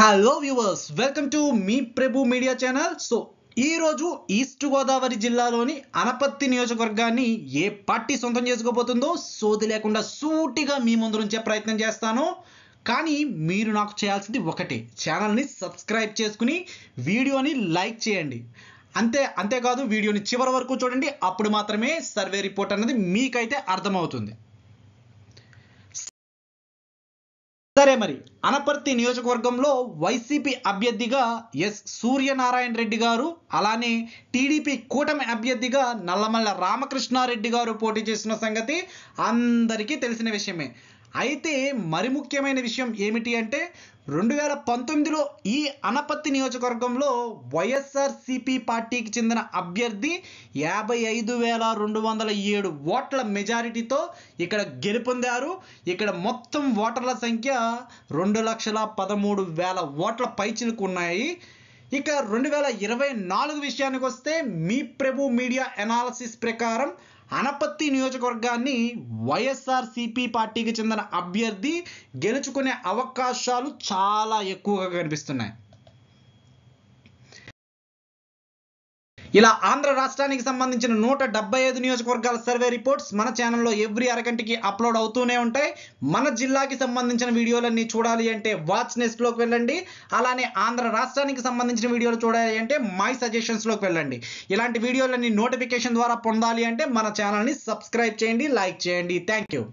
hello viewers welcome to మీ Prabhu media channel so ఈరోజు East Godavari జిల్లాలోని అనపత్తి నియోజకవర్గాన్ని ఏ పార్టీ సొంతం చేసుకోబోతుందో సోది లేకుండా సూటిగా మీ ముందు నుంచే ప్రయత్నం చేస్తాను కానీ మీరు నాకు చేయాల్సింది ఒకటే ఛానల్ని సబ్స్క్రైబ్ చేసుకుని వీడియోని లైక్ చేయండి అంతే అంతేకాదు వీడియోని చివరి వరకు చూడండి అప్పుడు మాత్రమే సర్వే రిపోర్ట్ అనేది మీకైతే అర్థమవుతుంది సరే మరి అనపర్తి నియోజకవర్గంలో వైసీపీ అభ్యర్థిగా ఎస్ సూర్యనారాయణ రెడ్డి గారు అలానే టీడీపీ కూటమి అభ్యర్థిగా నల్లమల్ల రామకృష్ణారెడ్డి గారు పోటీ చేసిన సంగతి అందరికీ తెలిసిన విషయమే అయితే మరి ముఖ్యమైన విషయం ఏమిటి అంటే రెండు వేల పంతొమ్మిదిలో ఈ అనపత్తి నియోజకవర్గంలో వైఎస్ఆర్సిపి పార్టీకి చెందిన అభ్యర్థి యాభై ఐదు వేల రెండు వందల ఏడు ఓట్ల మెజారిటీతో ఇక్కడ గెలుపొందారు ఇక్కడ మొత్తం ఓటర్ల సంఖ్య రెండు లక్షల పదమూడు వేల ఓట్ల పైచిలకు ఉన్నాయి ఇక రెండు వేల ఇరవై నాలుగు విషయానికి వస్తే మీ ప్రభు మీడియా ఎనాలసిస్ ప్రకారం అనపత్తి నియోజకవర్గాన్ని వైఎస్ఆర్ సిపి పార్టీకి చెందిన అభ్యర్థి గెలుచుకునే అవకాశాలు చాలా ఎక్కువగా కనిపిస్తున్నాయి ఇలా ఆంధ్ర రాష్ట్రానికి సంబంధించిన నూట డెబ్బై ఐదు నియోజకవర్గాల సర్వే రిపోర్ట్స్ మన ఛానల్లో ఎవ్రీ అరగంటకి అప్లోడ్ అవుతూనే ఉంటాయి మన జిల్లాకి సంబంధించిన వీడియోలన్నీ చూడాలి అంటే వాచ్ నెస్ట్లోకి వెళ్ళండి అలానే ఆంధ్ర రాష్ట్రానికి సంబంధించిన వీడియోలు చూడాలి అంటే మై సజెషన్స్లోకి వెళ్ళండి ఇలాంటి వీడియోలన్నీ నోటిఫికేషన్ ద్వారా పొందాలి అంటే మన ఛానల్ని సబ్స్క్రైబ్ చేయండి లైక్ చేయండి థ్యాంక్ యూ